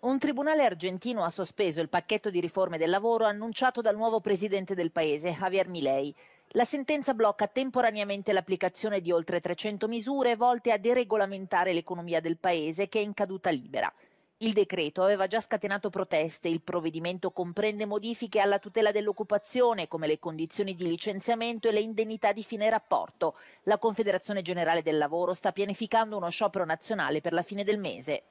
Un tribunale argentino ha sospeso il pacchetto di riforme del lavoro annunciato dal nuovo presidente del paese, Javier Milei. La sentenza blocca temporaneamente l'applicazione di oltre 300 misure volte a deregolamentare l'economia del paese che è in caduta libera. Il decreto aveva già scatenato proteste, il provvedimento comprende modifiche alla tutela dell'occupazione come le condizioni di licenziamento e le indennità di fine rapporto. La Confederazione Generale del Lavoro sta pianificando uno sciopero nazionale per la fine del mese.